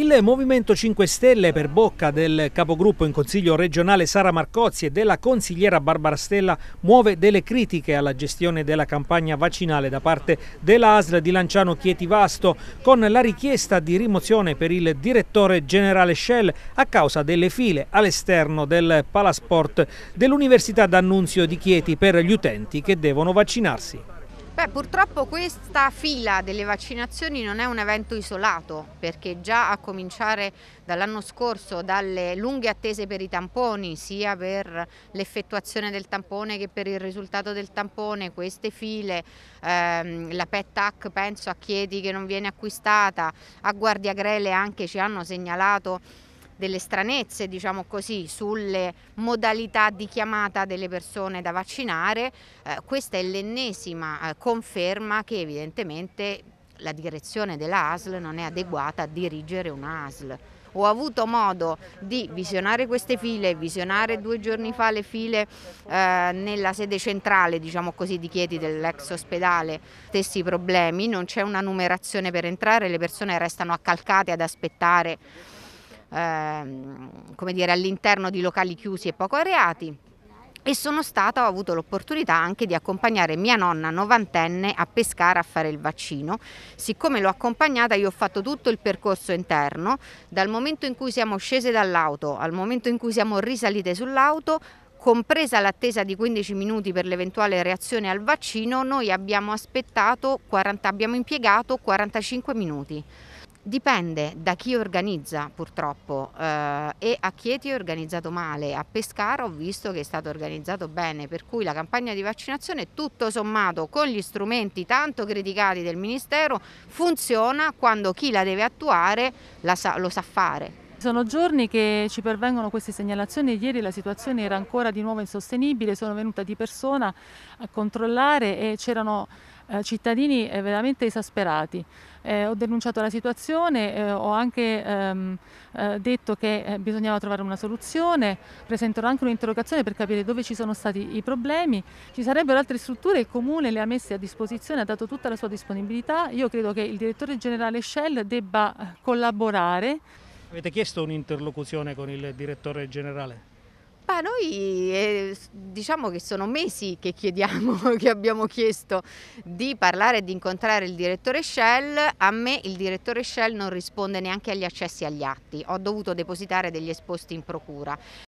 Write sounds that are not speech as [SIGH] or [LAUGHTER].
Il Movimento 5 Stelle, per bocca del capogruppo in Consiglio regionale Sara Marcozzi e della consigliera Barbara Stella, muove delle critiche alla gestione della campagna vaccinale da parte della ASL di Lanciano Chieti Vasto, con la richiesta di rimozione per il direttore generale Shell a causa delle file all'esterno del Palasport dell'Università d'Annunzio di Chieti per gli utenti che devono vaccinarsi. Beh, purtroppo questa fila delle vaccinazioni non è un evento isolato perché già a cominciare dall'anno scorso dalle lunghe attese per i tamponi sia per l'effettuazione del tampone che per il risultato del tampone queste file, ehm, la PET-TAC penso a Chieti che non viene acquistata, a Guardia Grele anche ci hanno segnalato delle stranezze, diciamo così, sulle modalità di chiamata delle persone da vaccinare, eh, questa è l'ennesima eh, conferma che evidentemente la direzione della ASL non è adeguata a dirigere una ASL. Ho avuto modo di visionare queste file, visionare due giorni fa le file eh, nella sede centrale diciamo così, di Chieti dell'ex ospedale, stessi problemi, non c'è una numerazione per entrare, le persone restano accalcate ad aspettare Ehm, come dire, all'interno di locali chiusi e poco areati e sono stata, ho avuto l'opportunità anche di accompagnare mia nonna novantenne a pescare a fare il vaccino. Siccome l'ho accompagnata io ho fatto tutto il percorso interno, dal momento in cui siamo scese dall'auto al momento in cui siamo risalite sull'auto, compresa l'attesa di 15 minuti per l'eventuale reazione al vaccino, noi abbiamo aspettato, 40, abbiamo impiegato 45 minuti. Dipende da chi organizza purtroppo eh, e a Chieti è organizzato male, a Pescara ho visto che è stato organizzato bene, per cui la campagna di vaccinazione tutto sommato con gli strumenti tanto criticati del Ministero funziona quando chi la deve attuare la sa, lo sa fare. Sono giorni che ci pervengono queste segnalazioni ieri la situazione era ancora di nuovo insostenibile, sono venuta di persona a controllare e c'erano eh, cittadini eh, veramente esasperati. Eh, ho denunciato la situazione, eh, ho anche ehm, eh, detto che bisognava trovare una soluzione, presenterò anche un'interrogazione per capire dove ci sono stati i problemi. Ci sarebbero altre strutture, il Comune le ha messe a disposizione, ha dato tutta la sua disponibilità. Io credo che il direttore generale Shell debba collaborare. Avete chiesto un'interlocuzione con il direttore generale? Beh, noi eh, diciamo che sono mesi che chiediamo, [LAUGHS] che abbiamo chiesto di parlare e di incontrare il direttore Shell. A me il direttore Shell non risponde neanche agli accessi agli atti. Ho dovuto depositare degli esposti in procura.